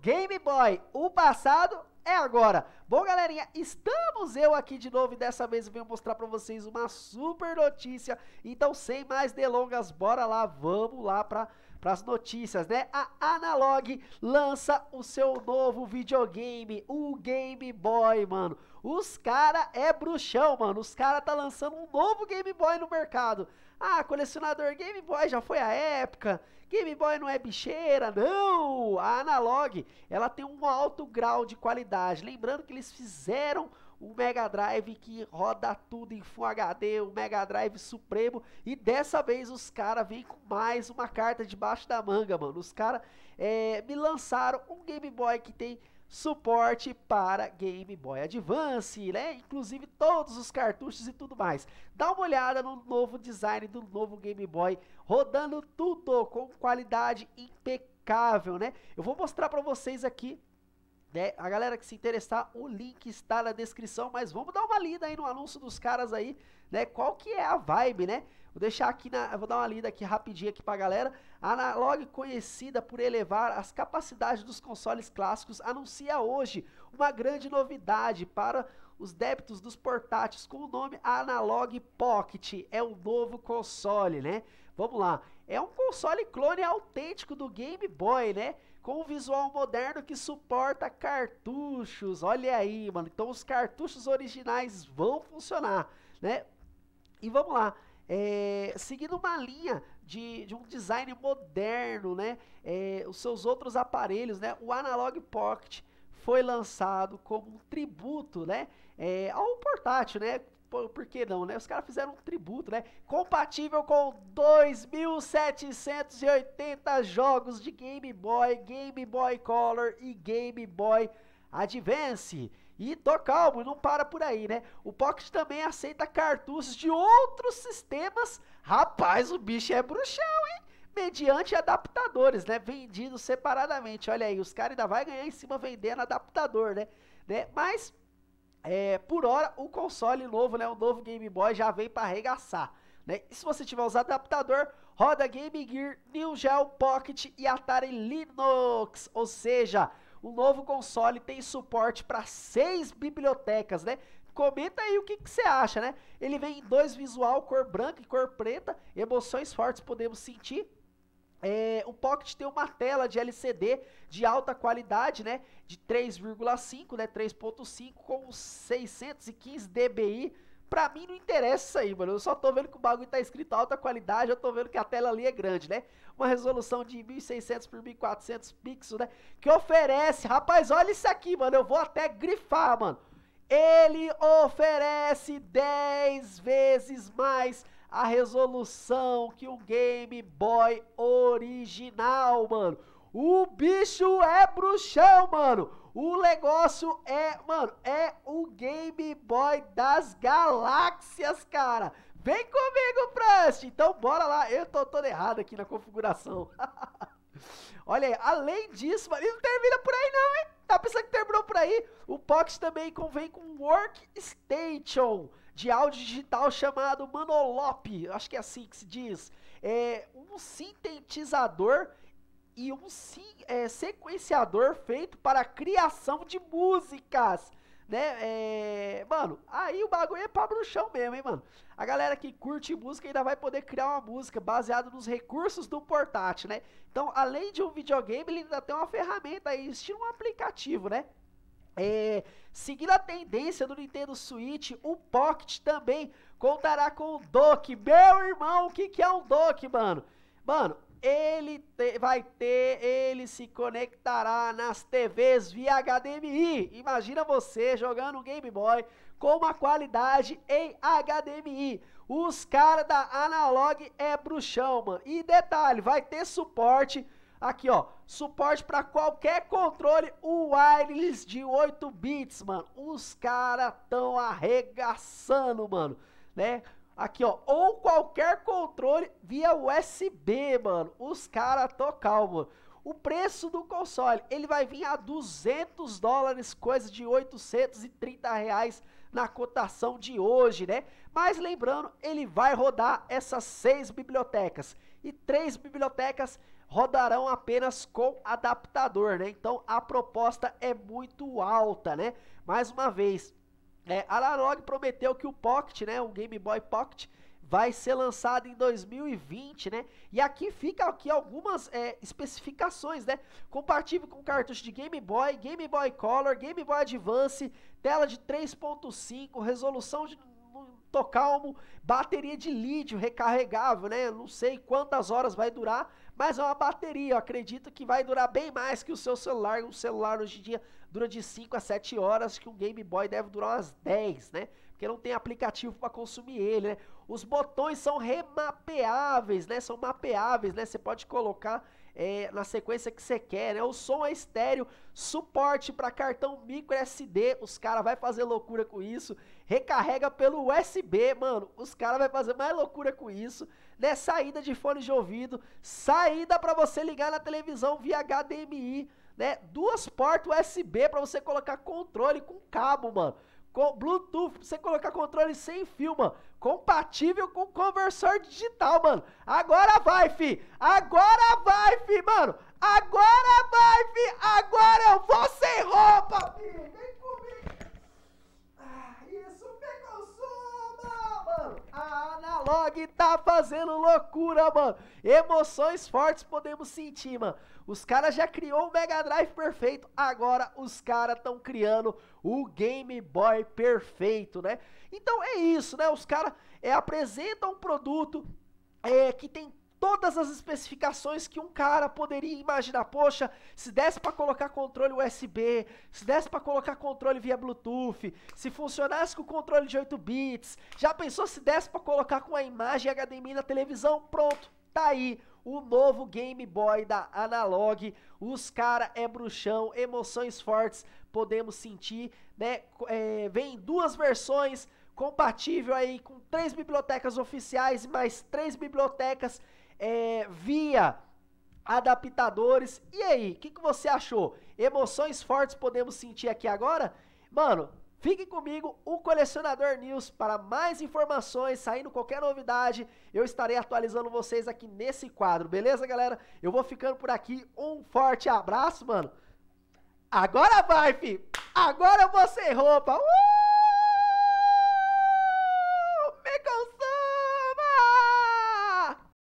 Game Boy. O passado é agora. Bom, galerinha, estamos eu aqui de novo e dessa vez eu venho mostrar para vocês uma super notícia. Então, sem mais delongas, bora lá, vamos lá para as notícias, né? A Analog lança o seu novo videogame, o Game Boy, mano. Os cara é bruxão, mano. Os cara tá lançando um novo Game Boy no mercado. Ah, colecionador Game Boy já foi a época. Game Boy não é bicheira, não. A Analog, ela tem um alto grau de qualidade. Lembrando que eles fizeram o Mega Drive que roda tudo em Full HD, o Mega Drive Supremo. E dessa vez os caras vêm com mais uma carta debaixo da manga, mano. Os caras é, eh, me lançaram um Game Boy que tem suporte para Game Boy Advance, né? Inclusive todos os cartuchos e tudo mais. Dá uma olhada no novo design do novo Game Boy, rodando tudo com qualidade impecável, né? Eu vou mostrar para vocês aqui né? A galera que se interessar, o link está na descrição, mas vamos dar uma lida aí no anúncio dos caras aí, né? Qual que é a vibe, né? Vou deixar aqui na, vou dar uma lida aqui rapidinho aqui pra galera. A Analog, conhecida por elevar as capacidades dos consoles clássicos, anuncia hoje uma grande novidade para os débitos dos portáteis com o nome Analog Pocket. É um novo console, né? Vamos lá. É um console clone autêntico do Game Boy, né? com um visual moderno que suporta cartuchos. Olha aí, mano. Então os cartuchos originais vão funcionar, né? E vamos lá. É, seguindo uma linha de, de, um design moderno, né? É, os seus outros aparelhos, né? O Analog Pocket foi lançado como um tributo, né? É, ao portátil, né? Pô, por que não, né? Os caras fizeram um tributo, né? Compatível com 2.780 jogos de Game Boy, Game Boy Color e Game Boy Advance. E tô calmo, não para por aí, né? O Pocket também aceita cartuchos de outros sistemas. Rapaz, o bicho é bruxão, hein? Mediante adaptadores, né? Vendidos separadamente. Olha aí, os caras ainda vai ganhar em cima vendendo adaptador, né? né? Mas é, por hora, o console novo, né, o novo Game Boy já vem para arregaçar. Né? E se você tiver os adaptador, roda Game Gear, New Geo Pocket e Atari Linux. Ou seja, o novo console tem suporte para seis bibliotecas, né? Comenta aí o que, que você acha, né? Ele vem em dois visual, cor branca e cor preta, emoções fortes podemos sentir, é, o Pocket tem uma tela de LCD de alta qualidade, né, de 3,5, né, 3.5 com 615 dBi. Pra mim não interessa aí, mano. Eu só tô vendo que o bagulho tá escrito alta qualidade, eu tô vendo que a tela ali é grande, né? Uma resolução de 1600 por 1400 pixels, né? Que oferece, rapaz, olha isso aqui, mano. Eu vou até grifar, mano. Ele oferece 10 vezes mais a resolução que o Game Boy original, mano. O bicho é bruxão, mano. O negócio é, mano, é o Game Boy das galáxias, cara. Vem comigo, Prest. Então bora lá. Eu tô todo errado aqui na configuração. Olha aí, além disso, mas não termina por aí não, hein? Tá pensando que terminou por aí? O Pox também convém com Workstation de áudio digital chamado Manolope, acho que é assim que se diz. É um sintetizador e um é, sequenciador feito para a criação de músicas né? É, mano, aí o bagulho é o chão mesmo, hein, mano? A galera que curte música ainda vai poder criar uma música baseada nos recursos do portátil, né? Então, além de um videogame, ele ainda tem uma ferramenta aí, estilo um aplicativo, né? É, seguindo a tendência do Nintendo Switch, o Pocket também contará com o dock. Meu irmão, o que, que é um dock, mano? Mano, ele te, vai ter, ele se conectará nas TVs via HDMI. Imagina você jogando um Game Boy com uma qualidade em HDMI. Os caras da Analog é bruxão, mano. E detalhe, vai ter suporte aqui, ó, suporte para qualquer controle wireless de 8 bits, mano. Os caras tão arregaçando, mano, né? Aqui, ó. Ou qualquer controle via USB, mano. Os caras tão calmo O preço do console, ele vai vir a 200 dólares, coisa de 830 reais na cotação de hoje, né? Mas lembrando, ele vai rodar essas seis bibliotecas. E três bibliotecas rodarão apenas com adaptador, né? Então a proposta é muito alta, né? Mais uma vez, é, Alarog prometeu que o Pocket, né, o Game Boy Pocket, vai ser lançado em 2020, né? E aqui fica aqui algumas é, especificações, né? Compatível com cartucho de Game Boy, Game Boy Color, Game Boy Advance, tela de 3.5, resolução de tocar uma bateria de lítio recarregável, né? Eu não sei quantas horas vai durar, mas é uma bateria, eu acredito que vai durar bem mais que o seu celular. Um celular hoje em dia dura de 5 a 7 horas, que um Game Boy deve durar umas 10, né? Porque não tem aplicativo para consumir ele, né? Os botões são remapeáveis, né? São mapeáveis, né? Você pode colocar é, na sequência que você quer, né? O som é estéreo, suporte para cartão micro SD, os caras vai fazer loucura com isso. Recarrega pelo USB, mano, os caras vai fazer mais loucura com isso. Né? Saída de fone de ouvido, saída para você ligar na televisão via HDMI, né? Duas portas USB para você colocar controle com cabo, mano. Com Bluetooth, pra você colocar controle sem fio, mano. Compatível com conversor digital, mano. Agora vai, fi. Agora vai, fi, mano. Agora vai, fi. Agora eu vou sem roupa, fi. Analog tá fazendo loucura, mano. Emoções fortes podemos sentir, mano. Os caras já criou o Mega Drive perfeito, agora os caras estão criando o Game Boy perfeito, né? Então é isso, né? Os caras é, apresentam um produto é, que tem todas as especificações que um cara poderia imaginar. Poxa, se desse para colocar controle USB, se desse para colocar controle via Bluetooth, se funcionasse com controle de 8 bits, já pensou se desse para colocar com a imagem HDMI na televisão? Pronto, tá aí o novo Game Boy da Analog. Os cara é bruxão, emoções fortes podemos sentir, né? É, vem duas versões compatível aí com três bibliotecas oficiais e mais três bibliotecas é, via adaptadores. E aí, o que, que você achou? Emoções fortes podemos sentir aqui agora? Mano, Fique comigo, o Colecionador News, para mais informações, saindo qualquer novidade, eu estarei atualizando vocês aqui nesse quadro, beleza, galera? Eu vou ficando por aqui, um forte abraço, mano. Agora vai, fi! Agora você roupa! Uh!